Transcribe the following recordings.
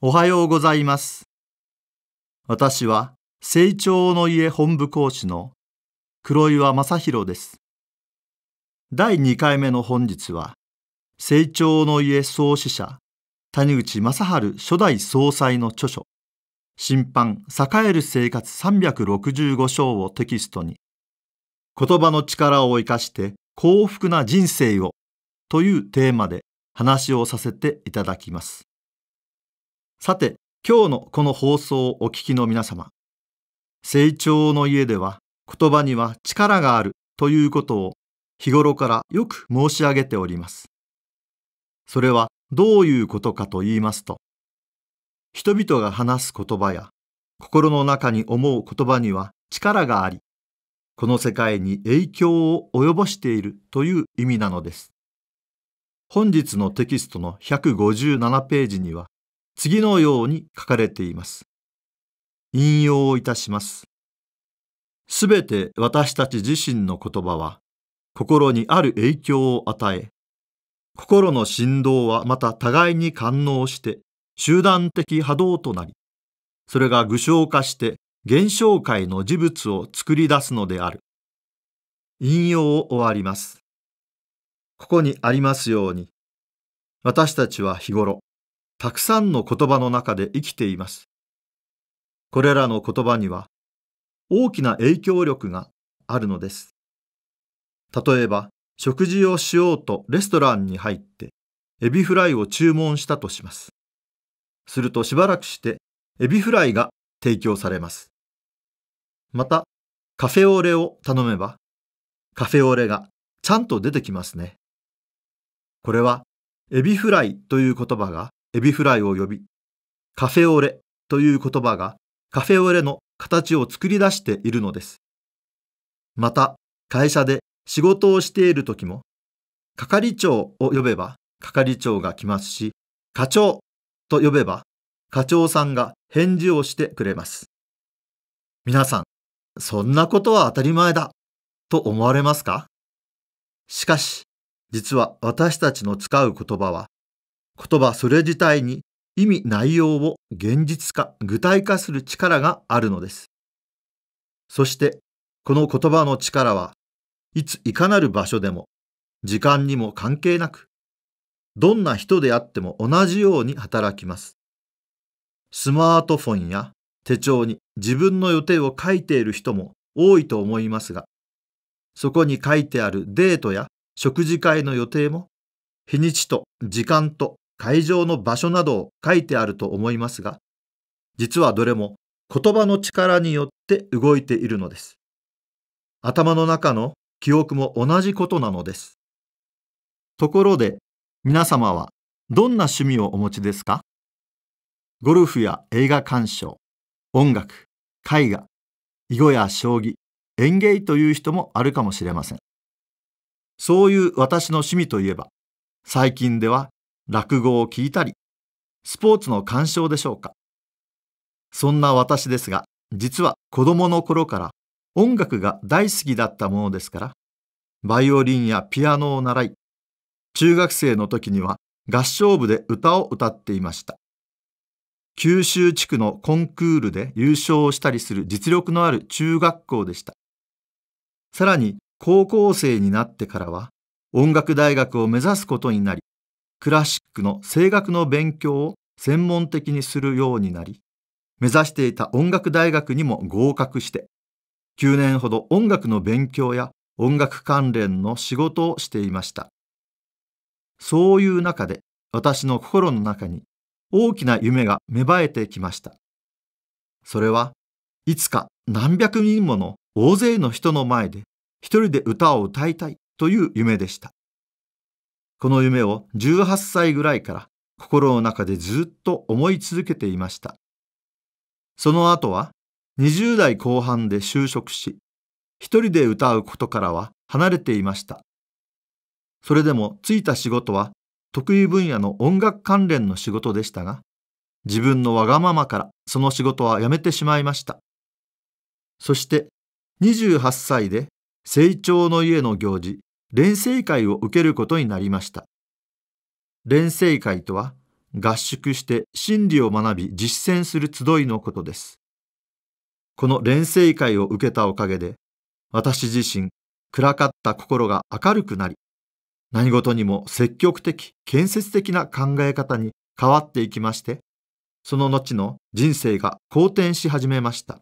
おはようございます。私は、成長の家本部講師の黒岩正宏です。第2回目の本日は、成長の家創始者、谷口正春初代総裁の著書、審判栄える生活365章をテキストに、言葉の力を生かして幸福な人生をというテーマで話をさせていただきます。さて、今日のこの放送をお聞きの皆様、成長の家では言葉には力があるということを日頃からよく申し上げております。それはどういうことかと言いますと、人々が話す言葉や心の中に思う言葉には力があり、この世界に影響を及ぼしているという意味なのです。本日のテキストの157ページには、次のように書かれています。引用をいたします。すべて私たち自身の言葉は、心にある影響を与え、心の振動はまた互いに感応して、集団的波動となり、それが具象化して現象界の事物を作り出すのである。引用を終わります。ここにありますように、私たちは日頃、たくさんの言葉の中で生きています。これらの言葉には大きな影響力があるのです。例えば、食事をしようとレストランに入って、エビフライを注文したとします。するとしばらくして、エビフライが提供されます。また、カフェオレを頼めば、カフェオレがちゃんと出てきますね。これは、エビフライという言葉がエビフライを呼び、カフェオレという言葉がカフェオレの形を作り出しているのです。また、会社で仕事をしている時も、係長を呼べば係長が来ますし、課長と呼べば課長さんが返事をしてくれます。皆さん、そんなことは当たり前だと思われますかしかし、実は私たちの使う言葉は言葉それ自体に意味内容を現実化具体化する力があるのですそしてこの言葉の力はいついかなる場所でも時間にも関係なくどんな人であっても同じように働きますスマートフォンや手帳に自分の予定を書いている人も多いと思いますがそこに書いてあるデートや食事会の予定も日にちと時間と会場の場所などを書いてあると思いますが、実はどれも言葉の力によって動いているのです。頭の中の記憶も同じことなのです。ところで、皆様はどんな趣味をお持ちですかゴルフや映画鑑賞、音楽、絵画、囲碁や将棋、園芸という人もあるかもしれません。そういう私の趣味といえば、最近では落語を聞いたり、スポーツの鑑賞でしょうか。そんな私ですが、実は子供の頃から音楽が大好きだったものですから、バイオリンやピアノを習い、中学生の時には合唱部で歌を歌っていました。九州地区のコンクールで優勝をしたりする実力のある中学校でした。さらに高校生になってからは音楽大学を目指すことになり、クラシックの声楽の勉強を専門的にするようになり、目指していた音楽大学にも合格して、9年ほど音楽の勉強や音楽関連の仕事をしていました。そういう中で私の心の中に大きな夢が芽生えてきました。それはいつか何百人もの大勢の人の前で一人で歌を歌いたいという夢でした。この夢を18歳ぐらいから心の中でずっと思い続けていました。その後は20代後半で就職し、一人で歌うことからは離れていました。それでもついた仕事は得意分野の音楽関連の仕事でしたが、自分のわがままからその仕事は辞めてしまいました。そして28歳で成長の家の行事、連成会を受けることになりました連成会とは合宿して真理を学び実践する集いのことですこの連成会を受けたおかげで私自身暗かった心が明るくなり何事にも積極的建設的な考え方に変わっていきましてその後の人生が好転し始めました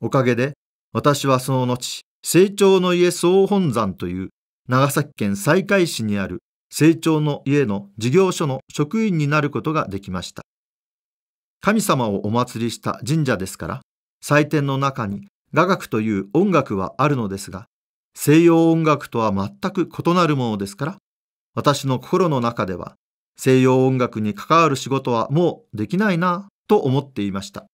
おかげで私はその後成長の家総本山という長崎県西海市にある成長の家の事業所の職員になることができました。神様をお祭りした神社ですから、祭典の中に雅楽という音楽はあるのですが、西洋音楽とは全く異なるものですから、私の心の中では西洋音楽に関わる仕事はもうできないなと思っていました。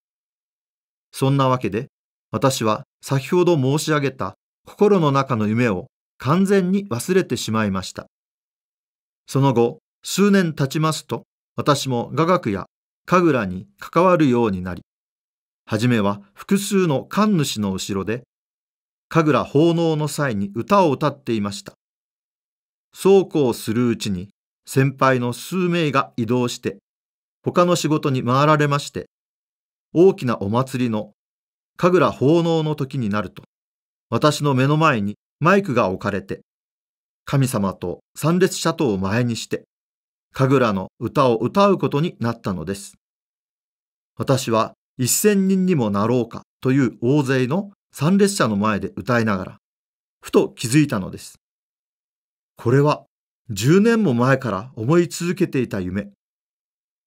そんなわけで、私は先ほど申し上げた心の中の夢を完全に忘れてしまいました。その後、数年経ちますと、私も雅楽や神楽に関わるようになり、はじめは複数の神主の後ろで、神楽奉納の際に歌を歌っていました。そうこうするうちに、先輩の数名が移動して、他の仕事に回られまして、大きなお祭りの神楽奉納の時になると、私の目の前にマイクが置かれて、神様と参列者とを前にして、神楽の歌を歌うことになったのです。私は一千人にもなろうかという大勢の参列者の前で歌いながら、ふと気づいたのです。これは10年も前から思い続けていた夢。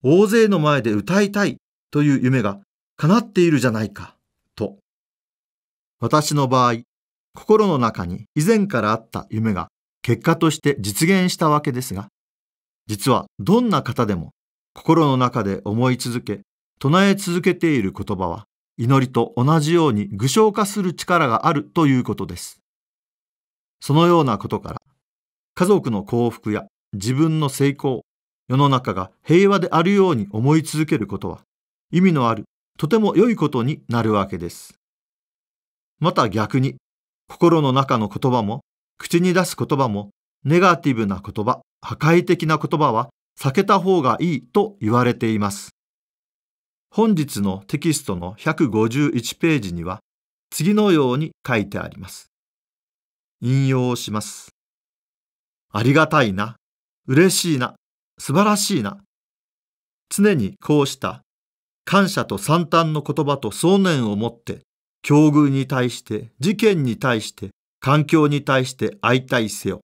大勢の前で歌いたいという夢が叶っているじゃないか、と。私の場合、心の中に以前からあった夢が結果として実現したわけですが、実はどんな方でも心の中で思い続け、唱え続けている言葉は祈りと同じように具象化する力があるということです。そのようなことから、家族の幸福や自分の成功、世の中が平和であるように思い続けることは、意味のある、とても良いことになるわけです。また逆に、心の中の言葉も、口に出す言葉も、ネガティブな言葉、破壊的な言葉は避けた方がいいと言われています。本日のテキストの151ページには、次のように書いてあります。引用します。ありがたいな、嬉しいな、素晴らしいな。常にこうした感謝と惨憺の言葉と想念を持って境遇に対して、事件に対して、環境に対して相対せよ。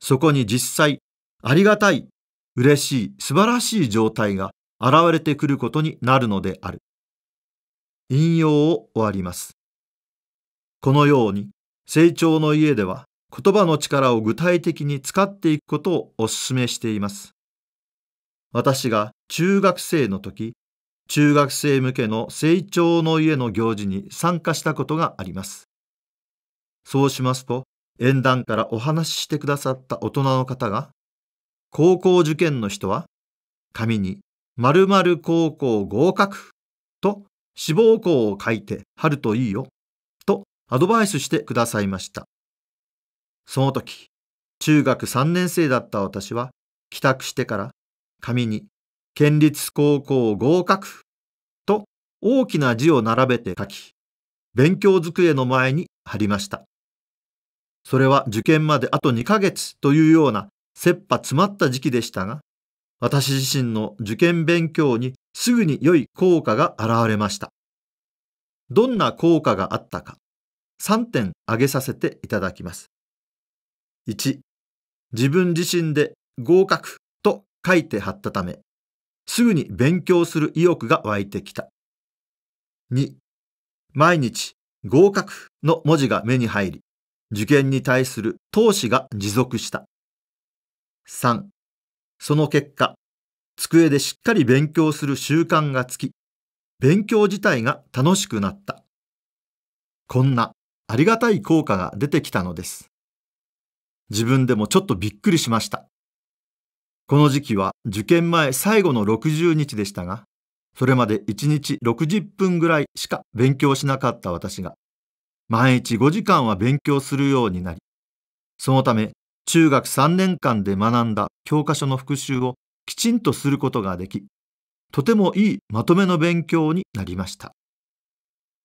そこに実際、ありがたい、嬉しい、素晴らしい状態が現れてくることになるのである。引用を終わります。このように、成長の家では言葉の力を具体的に使っていくことをお勧めしています。私が中学生の時、中学生向けの成長の家の行事に参加したことがあります。そうしますと、縁談からお話ししてくださった大人の方が、高校受験の人は、紙に〇〇高校合格と志望校を書いて貼るといいよとアドバイスしてくださいました。その時、中学3年生だった私は帰宅してから紙に県立高校合格大きな字を並べて書き、勉強机の前に貼りました。それは受験まであと2ヶ月というような切羽詰まった時期でしたが、私自身の受験勉強にすぐに良い効果が現れました。どんな効果があったか、3点挙げさせていただきます。1、自分自身で合格と書いて貼ったため、すぐに勉強する意欲が湧いてきた。2、毎日合格の文字が目に入り、受験に対する投資が持続した。3、その結果、机でしっかり勉強する習慣がつき、勉強自体が楽しくなった。こんなありがたい効果が出てきたのです。自分でもちょっとびっくりしました。この時期は受験前最後の60日でしたが、それまで1日60分ぐらいしか勉強しなかった私が、毎日5時間は勉強するようになり、そのため中学3年間で学んだ教科書の復習をきちんとすることができ、とてもいいまとめの勉強になりました。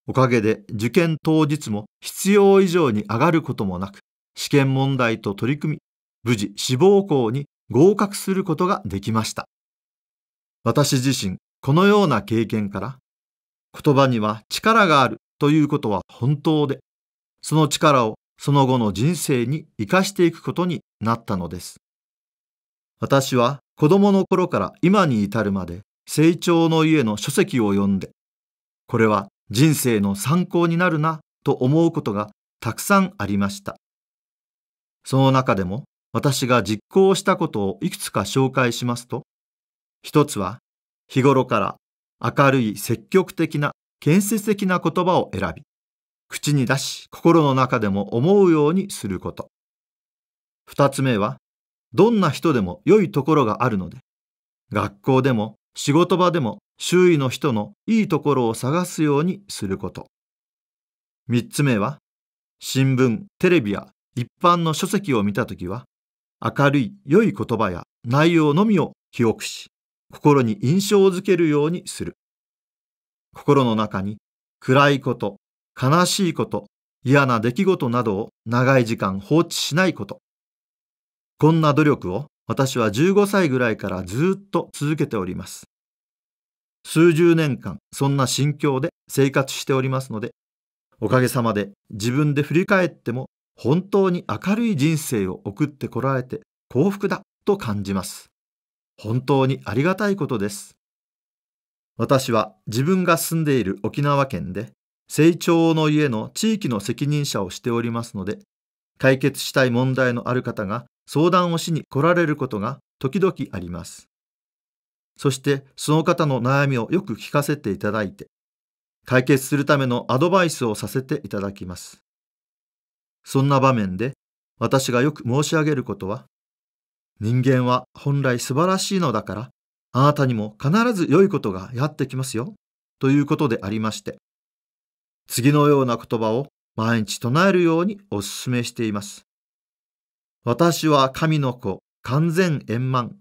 おかげで受験当日も必要以上に上がることもなく、試験問題と取り組み、無事志望校に合格することができました。私自身このような経験から、言葉には力があるということは本当で、その力をその後の人生に生かしていくことになったのです。私は子供の頃から今に至るまで成長の家の書籍を読んで、これは人生の参考になるなと思うことがたくさんありました。その中でも私が実行したことをいくつか紹介しますと、一つは日頃から明るい積極的な建設的な言葉を選び、口に出し心の中でも思うようにすること。二つ目は、どんな人でも良いところがあるので、学校でも仕事場でも周囲の人のいいところを探すようにすること。三つ目は、新聞、テレビや一般の書籍を見たときは、明るい良い言葉や内容のみを記憶し、心に印象づけるようにする。心の中に暗いこと、悲しいこと、嫌な出来事などを長い時間放置しないこと。こんな努力を私は15歳ぐらいからずっと続けております。数十年間そんな心境で生活しておりますので、おかげさまで自分で振り返っても本当に明るい人生を送ってこられて幸福だと感じます。本当にありがたいことです。私は自分が住んでいる沖縄県で、成長の家の地域の責任者をしておりますので、解決したい問題のある方が相談をしに来られることが時々あります。そしてその方の悩みをよく聞かせていただいて、解決するためのアドバイスをさせていただきます。そんな場面で私がよく申し上げることは、人間は本来素晴らしいのだから、あなたにも必ず良いことがやってきますよ、ということでありまして、次のような言葉を毎日唱えるようにお勧めしています。私は神の子、完全円満。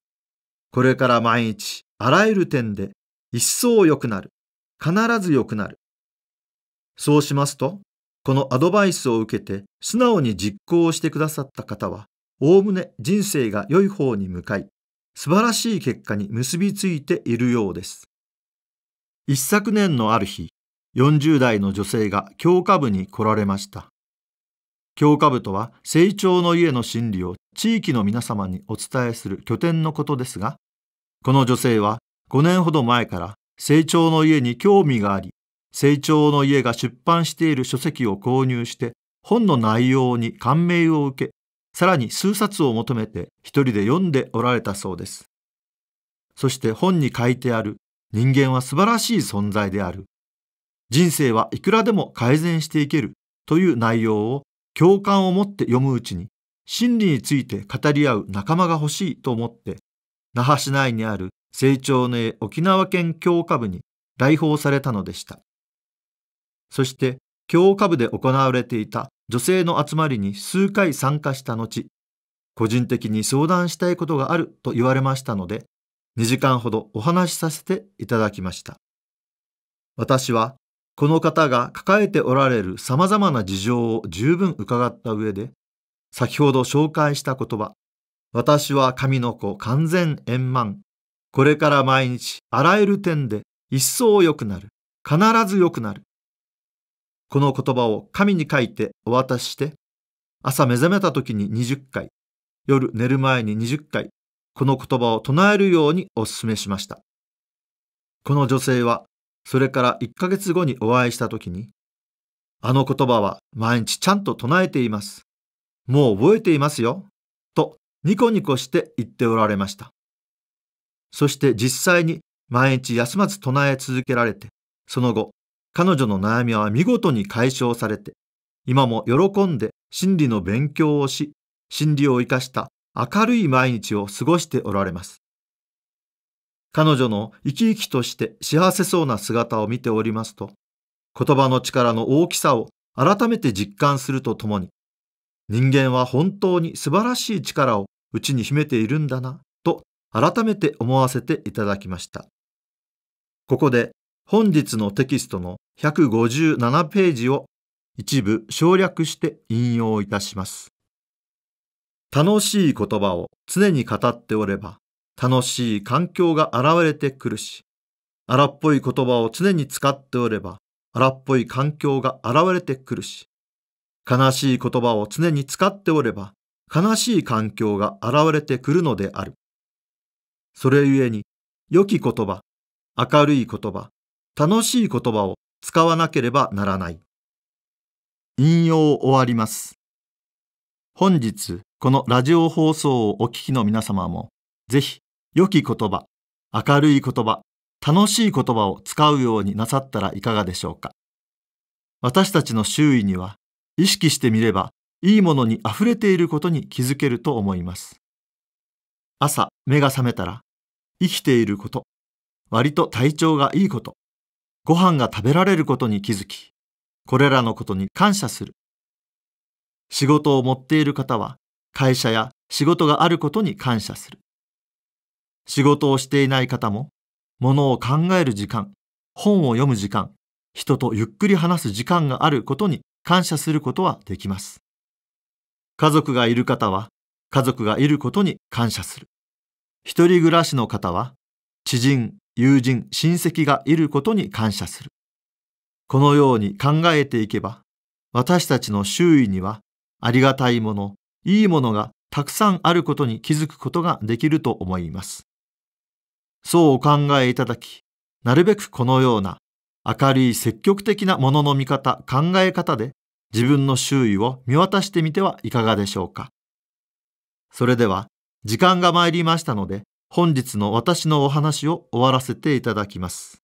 これから毎日、あらゆる点で、一層良くなる。必ず良くなる。そうしますと、このアドバイスを受けて素直に実行してくださった方は、おおむね人生が良い方に向かい、素晴らしい結果に結びついているようです。一昨年のある日、40代の女性が教科部に来られました。教科部とは、成長の家の心理を地域の皆様にお伝えする拠点のことですが、この女性は5年ほど前から成長の家に興味があり、成長の家が出版している書籍を購入して、本の内容に感銘を受け、さらに数冊を求めて一人で読んでおられたそうです。そして本に書いてある人間は素晴らしい存在である。人生はいくらでも改善していけるという内容を共感を持って読むうちに真理について語り合う仲間が欲しいと思って那覇市内にある成長の絵沖縄県教科部に来訪されたのでしたそして教科部で行われていた女性の集まりに数回参加した後、個人的に相談したいことがあると言われましたので、2時間ほどお話しさせていただきました。私は、この方が抱えておられる様々な事情を十分伺った上で、先ほど紹介した言葉、私は神の子完全円満、これから毎日あらゆる点で一層良くなる、必ず良くなる、この言葉を紙に書いてお渡しして、朝目覚めた時に20回、夜寝る前に20回、この言葉を唱えるようにお勧めしました。この女性は、それから1ヶ月後にお会いした時に、あの言葉は毎日ちゃんと唱えています。もう覚えていますよ。と、ニコニコして言っておられました。そして実際に毎日休まず唱え続けられて、その後、彼女の悩みは見事に解消されて、今も喜んで心理の勉強をし、心理を活かした明るい毎日を過ごしておられます。彼女の生き生きとして幸せそうな姿を見ておりますと、言葉の力の大きさを改めて実感するとともに、人間は本当に素晴らしい力をうちに秘めているんだな、と改めて思わせていただきました。ここで本日のテキストの157ページを一部省略して引用いたします。楽しい言葉を常に語っておれば、楽しい環境が現れてくるし、荒っぽい言葉を常に使っておれば、荒っぽい環境が現れてくるし、悲しい言葉を常に使っておれば、悲しい環境が現れてくるのである。それゆえに、良き言葉、明るい言葉、楽しい言葉を使わなければならない。引用終わります。本日、このラジオ放送をお聞きの皆様も、ぜひ、良き言葉、明るい言葉、楽しい言葉を使うようになさったらいかがでしょうか。私たちの周囲には、意識してみれば、いいものに溢れていることに気づけると思います。朝、目が覚めたら、生きていること、割と体調がいいこと、ご飯が食べられることに気づき、これらのことに感謝する。仕事を持っている方は、会社や仕事があることに感謝する。仕事をしていない方も、ものを考える時間、本を読む時間、人とゆっくり話す時間があることに感謝することはできます。家族がいる方は、家族がいることに感謝する。一人暮らしの方は、知人、友人、親戚がいることに感謝する。このように考えていけば、私たちの周囲にはありがたいもの、いいものがたくさんあることに気づくことができると思います。そうお考えいただき、なるべくこのような明るい積極的なものの見方、考え方で自分の周囲を見渡してみてはいかがでしょうか。それでは時間が参りましたので、本日の私のお話を終わらせていただきます。